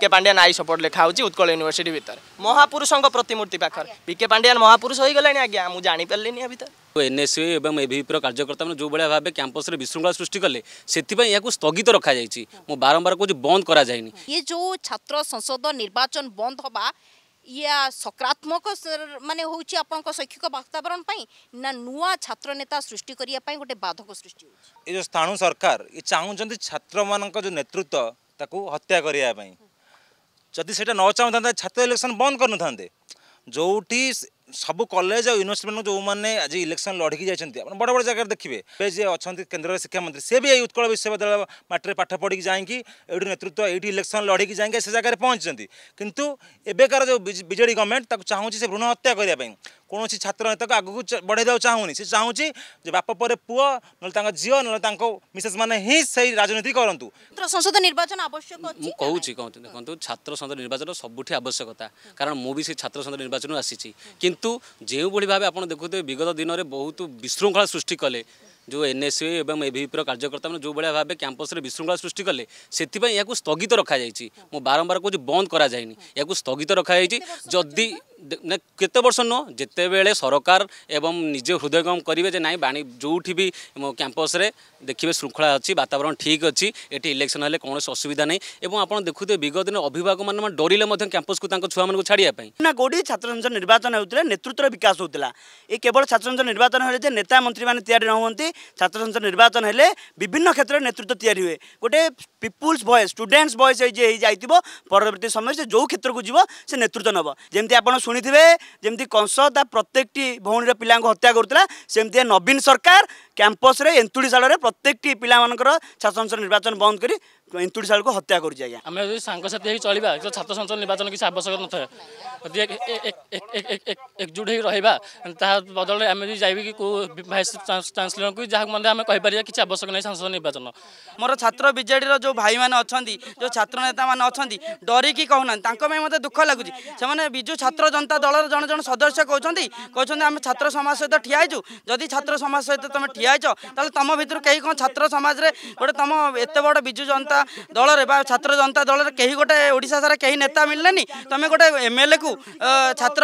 K পাଣ୍ଡିଆନ I support ଲେଖା ହେଉଛି Utkal university ଭିତରେ ମହାପୁରୁଷଙ୍କ ପ୍ରତିମୂର୍ତ୍ତି ପାଖରେ ବି କେ ପାଣ୍ଡିଆନ ମହାପୁରୁଷ ହୋଇଗଲେଣି ଆଜ୍ଞା ମୁଁ ଜାଣିପାରିଲିନି ୟା ଭିତରେ ଏନ୍ଏସ୍ୟୁ ଏବଂ ଏଭିପିର କାର୍ଯ୍ୟକର୍ତ୍ତାମାନେ ଯେଉଁଭଳିଆ ଭାବେ କ୍ୟାମ୍ପସରେ ବିଶୃଙ୍ଖଳା ସୃଷ୍ଟି କଲେ ସେଥିପାଇଁ ଏହାକୁ ସ୍ଥଗିତ ରଖାଯାଇଛି ମୁଁ ବାରମ୍ବାର କହୁଛି ବନ୍ଦ କରାଯାଇନି ଇଏ ଯେଉଁ ଛାତ୍ର ସଂସଦ ନିର୍ବାଚନ ବନ୍ଦ ହେବା ଇଏ ସକାରାତ୍ମକ ମାନେ ହେଉଛି ଆପଣଙ୍କ ଶୈକ୍ଷିକ ବାତାବରଣ ପାଇଁ ନା ନୂଆ ଛାତ୍ର ନେତା ସୃଷ୍ଟି କରିବା ପାଇଁ ଗୋଟେ ବାଧକ ସୃଷ୍ଟି ହେଉଛି ଏ ଯେଉଁ ସ୍ଥାଣୁ ସରକାର ଇଏ ଚାହୁଁଛନ୍ତି ଛାତ୍ରମାନଙ୍କ ଯେଉଁ ନେତୃତ୍ୱ ତାକୁ ହତ୍ୟା କରିବା ପାଇଁ ଯଦି ସେଇଟା ନ ଚାହୁଁଥାନ୍ତେ ଛାତ୍ର ଇଲେକ୍ସନ୍ ବନ୍ଦ କରୁନଥାନ୍ତେ ଯେଉଁଠି ସବୁ କଲେଜ ଆଉ ୟୁନିଭର୍ସିଟିମାନଙ୍କୁ ଯେଉଁମାନେ ଆଜି ଇଲେକ୍ସନ୍ ଲଢ଼ିକି ଯାଇଛନ୍ତି ଆପଣ ବଡ଼ ବଡ଼ ଜାଗାରେ ଦେଖିବେ ଯେ ଅଛନ୍ତି କେନ୍ଦ୍ରର ଶିକ୍ଷାମନ୍ତ୍ରୀ ସେ ବି ଏଇ ଉତ୍କଳ ବିଶ୍ୱବିଦ୍ୟାଳୟ ମାଟିରେ ପାଠ ପଢ଼ିକି ଯାଇକି ଏଇଠି ନେତୃତ୍ୱ ଏଇଠି ଇଲେକ୍ସନ୍ ଲଢ଼ିକି ଯାଇକି ସେ ଜାଗାରେ ପହଞ୍ଚିଛନ୍ତି କିନ୍ତୁ ଏବେକାର ଯେଉଁ ବିଜେଡ଼ି ଗଭର୍ଣ୍ଣମେଣ୍ଟ ତାକୁ ଚାହୁଁଛି ସେ ଭ୍ରୂଣ ହତ୍ୟା କରିବା ପାଇଁ କୌଣସି ଛାତ୍ର ନେତାକୁ ଆଗକୁ ବଢ଼େଇ ଦେବାକୁ ଚାହୁଁନି ସେ ଚାହୁଁଛି ଯେ ବାପ ପରେ ପୁଅ ନହେଲେ ତାଙ୍କ ଝିଅ ନହେଲେ ତାଙ୍କ ମିସେସ୍ ମାନେ ହିଁ ସେଇ ରାଜନୀତି କରନ୍ତୁ ସଂସଦ ନିର୍ବାଚନ ଆବଶ୍ୟକ ମୁଁ କହୁଛି ଦେଖନ୍ତୁ ଛାତ୍ର ସଂସଦ ନିର୍ବାଚନ ସବୁଠି ଆବଶ୍ୟକତା କାରଣ ମୁଁ ବି ସେ ଛାତ୍ର ସଂସଦ ନିର୍ବାଚନରୁ ଆସିଛି କିନ୍ତୁ যেহেতু যেভাবে আপনার দেখুথে বিগত দিনের বহু বিশৃঙ্খলা সৃষ্টি কলে ଯେଉଁ ଏନ୍ ଏସ୍ ୟୁ ଏବଂ ଏଭିପିର କାର୍ଯ୍ୟକର୍ତ୍ତାମାନେ ଯେଉଁଭଳିଆ ଭାବେ କ୍ୟାମ୍ପସରେ ବିଶୃଙ୍ଖଳା ସୃଷ୍ଟି କଲେ ସେଥିପାଇଁ ଏହାକୁ ସ୍ଥଗିତ ରଖାଯାଇଛି ମୁଁ ବାରମ୍ବାର କହୁଛି ବନ୍ଦ କରାଯାଇନି ଏହାକୁ ସ୍ଥଗିତ ରଖାଯାଇଛି ଯଦି ନା କେତେ ବର୍ଷ ନୁହଁ ଯେତେବେଳେ ସରକାର ଏବଂ ନିଜେ ହୃଦୟଙ୍ଗମ କରିବେ ଯେ ନାହିଁ ବାଣୀ ଯେଉଁଠି ବି କ୍ୟାମ୍ପସ୍ରେ ଦେଖିବେ ଶୃଙ୍ଖଳା ଅଛି ବାତାବରଣ ଠିକ୍ ଅଛି ଏଠି ଇଲେକ୍ସନ୍ ହେଲେ କୌଣସି ଅସୁବିଧା ନାହିଁ ଏବଂ ଆପଣ ଦେଖୁଥିବେ ବିଗତ ଦିନ ଅଭିଭାବକମାନେ ଡରିଲେ ମଧ୍ୟ କ୍ୟାମ୍ପସ୍କୁ ତାଙ୍କ ଛୁଆମାନଙ୍କୁ ଛାଡ଼ିବା ପାଇଁ ନା କେଉଁଠି ଛାତ୍ର ସଂସଦ ନିର୍ବାଚନ ହେଉଥିଲା ନେତୃତ୍ୱର ବିକାଶ ହେଉଥିଲା ଏ କେବଳ ଛାତ୍ର ସଂସଦ ନିର୍ବାଚନ ହେଲେ ଯେ ନେତା ମନ୍ତ୍ରୀମାନେ ତିଆରି ନ ହୁଅନ୍ତି छ निर्वाचन हेले विभिन्न क्षेत्र नेतृत्व तिरि हेटे पिपुल्स भएस स्टुडेन्ट्स भएसे पवर्ती समय जो क्षेत्रको जो से नतृत्व नुनिथि जे कंस प्रत्येक भौनी हत्या पिला हत्याुला नवीन सरकार क्याम्पस यन्तुडी शाडै प्रत्येक पिला छ निर्वाचन बन्द ଏନ୍ତୁଡ଼ିଶାଳକୁ ହତ୍ୟା କରୁଛି ଆଜ୍ଞା ଆମେ ଯଦି ସାଙ୍ଗସାଥି ହେଇକି ଚଳିବା ଛାତ୍ର ସଂସଦ ନିର୍ବାଚନ କିଛି ଆବଶ୍ୟକ ନଥାଏ ଯଦି ଏକଜୁଟ ହେଇକି ରହିବା ତାହା ବଦଳରେ ଆମେ ଯଦି ଯାଇବି କି କେଉଁ ଭାଇସ୍ ଚାନ୍ସେଲରଙ୍କୁ ଯାହାକୁ ମଧ୍ୟ ଆମେ କହିପାରିବା କିଛି ଆବଶ୍ୟକ ନାହିଁ ସାଂସଦ ନିର୍ବାଚନ ମୋର ଛାତ୍ର ବିଜେଡ଼ିର ଯେଉଁ ଭାଇମାନେ ଅଛନ୍ତି ଯେଉଁ ଛାତ୍ର ନେତାମାନେ ଅଛନ୍ତି ଡରିକି କହୁନାହାନ୍ତି ତାଙ୍କ ପାଇଁ ମୋତେ ଦୁଃଖ ଲାଗୁଛି ସେମାନେ ବିଜୁ ଛାତ୍ର ଜନତା ଦଳର ଜଣେ ଜଣେ ସଦସ୍ୟ କହୁଛନ୍ତି କହୁଛନ୍ତି ଆମେ ଛାତ୍ର ସମାଜ ସହିତ ଠିଆ ହେଇଛୁ ଯଦି ଛାତ୍ର ସମାଜ ସହିତ ତୁମେ ଠିଆ ହେଇଛ ତାହେଲେ ତୁମ ଭିତରୁ କେହି କ'ଣ ଛାତ୍ର ସମାଜରେ ଗୋଟେ ତୁମ ଏତେ ବଡ଼ ବିଜୁ ଜନତା জনতা দলরে বা ছাত্র জনতা দলরে কেহি গোটে ওড়িশা সারা কেহি নেতা মিললেনি তুমি গোটে এমএলএ কু ছাত্র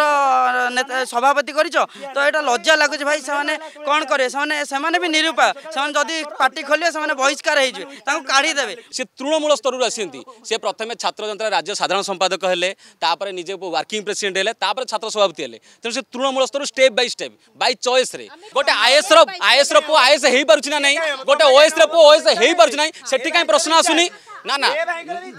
সভাপতি করিছ তো এটা লজ্জা লাগুছে ভাই সেমানে কোন করিবে সেমানে সেমানে বি নিরুপা সেমানে যদি পার্টি খোলিবে সেমানে বহিষ্কার হইଯିବେ ତାଙ୍କୁ କାଢ଼ିଦେବେ ସେ ତୃଣମୂଳ ସ୍ତରରୁ ଆସନ୍ତି ସେ ପ୍ରଥମେ ଛାତ୍ର ଯନ୍ତ୍ର ରାଜ୍ୟ ସାଧାରଣ ସମ୍ପାଦକ ହେଲେ ତାପରେ ନିଜେ ୱାର୍କିଂ ପ୍ରେସିଡେଣ୍ଟ ହେଲେ ତାପରେ ଛାତ୍ର ସଭାପତି ହେଲେ ତେଣୁ ସେ ତୃଣମୂଳ ସ୍ତରରୁ ଷ୍ଟେପ୍ ବାଇ ଷ୍ଟେପ୍ ବାଇ ଚଏସ୍ରେ ଗୋଟେ ଆଇଏସ୍ର ଆଇଏସ୍ର ପୁଅ ଆଇଏସ୍ ହେଇପାରୁଛି ନା ନାହିଁ ଗୋଟେ ଓଏସ୍ର ପୁଅ ଓଏସ୍ ହେଇପାରୁଛି ନାହିଁ ସେଠି କାହିଁ ପ୍ରଶ୍ନ ଆସୁନି right না না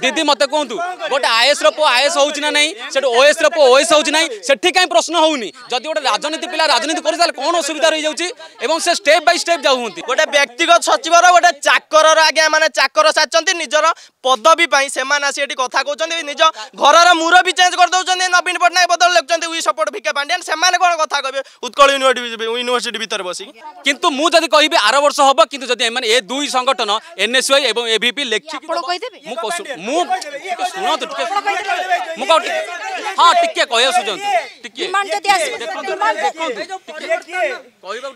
দিদি মতো কুহতু গোটে আইএস রো পুয়া আইএস হচ্ছে না নাই সেটি ওএস রো পুয়া ওএস হচ্ছে না সেটি কাই প্রশ্ন হোনি যদি গোটে রাজনীতি পিলা রাজনীতি করে তাহলে কোণ অসুবিধা রয়ে যাচ্ছে এবং সে স্টেপ বাই স্টেপ যাওয়া গোটে ব্যক্তিগত সচিবর গোটে চাকরর আজ্ঞা মানে চাকর সারিছেন নিজের পদবী পাই সেমান আসি এটি কথা কৌন নিজ ঘরর মুর বি চেঞ্জ করে দেছেন নবীন পট্টনাক বদল লেখছেন উই সপোর্ট ভিকে পাণ্ডিয়ান সেমানে কোণ কথা কবে উৎকল ইউনিভার্সিটি ভিতরে বসি কিন্তু মু যদি কহিবি আর বর্ষ হব কিন্তু যদি এ দুই সংগঠন এনএসওয়াই এবং এভিপি লেখি କହିଦେବି ମୁଁ ମୁଁ ଶୁଣନ୍ତୁ ଟିକେ ମୁଁ କହୁଛି ହଁ ଟିକେ କହିବାକୁ ସୁଝନ୍ତୁ ଟିକେ କହିବାକୁ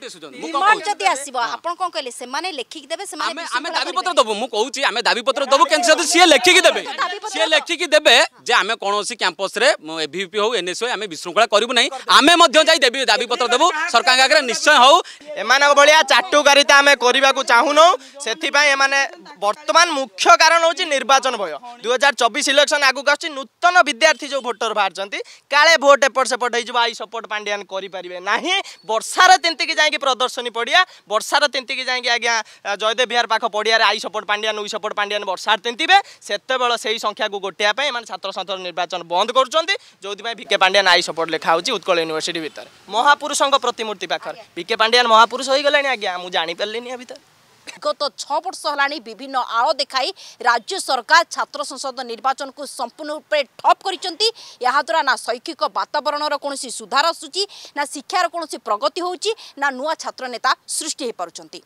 ଟିକେ ସୁଝନ୍ତୁ ଯଦି ଆସିବ ଆପଣ କଣ କହିଲେ ସେମାନେ ଲେଖିକି ଦେବେ ସେମାନେ ଆମେ ଦାବି ପତ୍ର ଦେବୁ ମୁଁ କହୁଛି ଆମେ ଦାବି ପତ୍ର ଦେବୁ କିନ୍ତୁ ଯଦି ସିଏ ଲେଖିକି ଦେବେ ସିଏ ଲେଖିକି ଦେବେ ଯେ ଆମେ କୌଣସି କ୍ୟାମ୍ପସରେ ଏଭିପି ହଉ ଏନ୍ଏସ୍ ହଉ ଆମେ ବିଶୃଙ୍ଖଳା କରିବୁ ନାହିଁ ଆମେ ମଧ୍ୟ ଯାଇ ଦେବି ଦାବି ପତ୍ର ଦେବୁ ସରକାରଙ୍କ ଆଗରେ ନିଶ୍ଚୟ ହଉ ଏମାନଙ୍କ ଭଳିଆ ଚାଟୁକାରିତା ଆମେ କରିବାକୁ ଚାହୁଁନୁ ସେଥିପାଇଁ ଏମାନେ ବର୍ତ୍ତମାନ ମୁଖ୍ୟ କାରଣ ହେଉଛି ନିର୍ବାଚନ ଭୟ ଦୁଇ ହଜାର ଚବିଶ ଇଲେକ୍ସନ୍ ଆଗକୁ ଆସୁଛି ନୂତନ ବିଦ୍ୟାର୍ଥୀ ଯେଉଁ ଭୋଟର ବାହାରିଛନ୍ତି କାଳେ ଭୋଟ୍ ଏପଟ ସେପଟ ହେଇଯିବ ଆଇ ସପୋର୍ଟ ପାଣ୍ଡିଆନ କରିପାରିବେ ନାହିଁ ବର୍ଷାର ତିନ୍ତିକି ଯାଇକି ପ୍ରଦର୍ଶନୀ ପଡ଼ିଆ ବର୍ଷାର ତିନ୍ତିକି ଯାଇକି ଆଜ୍ଞା ଜୟଦେବ ବିହାର ପାଖ ପଡ଼ିଆରେ I support Pandian we support Pandian ବର୍ଷାର ତିନ୍ତିବେ ସେତେବେଳେ ସେହି ସଂଖ୍ୟାକୁ ଗୋଟିବା ପାଇଁ ଏମାନେ ଛାତ୍ର ସଂସଦ ନିର୍ବାଚନ ବନ୍ଦ କରୁଛନ୍ତି ଯେଉଁଥିପାଇଁ ଭିକେ ପାଣ୍ଡିଆନ ଆଇ ସପୋର୍ଟ ଲେଖା ହେଉଛି ଉତ୍କଳ ୟୁନିଭର୍ସିଟି ଭିତରେ ମହାପୁରୁଷଙ୍କ ପ୍ରତିମୂର୍ତ୍ତି ପାଖରେ ଭିକେ ପାଣ୍ଡିଆନ ମହାପୁରୁଷ ହୋଇଗଲେଣି ଆଜ୍ଞା ମୁଁ ଜାଣିପାରିଲିନି ଏ ଭିତରେ ଗତ ଛଅ ବର୍ଷ ହେଲାଣି ବିଭିନ୍ନ ଆଳ ଦେଖାଇ ରାଜ୍ୟ ସରକାର ଛାତ୍ର ସଂସଦ ନିର୍ବାଚନକୁ ସମ୍ପୂର୍ଣ୍ଣ ରୂପେ ଠପ୍ କରିଛନ୍ତି ଏହାଦ୍ୱାରା ନା ଶୈକ୍ଷିକ ବାତାବରଣର କୌଣସି ସୁଧାର ଆସୁଛି ନା ଶିକ୍ଷାର କୌଣସି ପ୍ରଗତି ହେଉଛି ନା ନୂଆ ଛାତ୍ର ନେତା ସୃଷ୍ଟି ହୋଇପାରୁଛନ୍ତି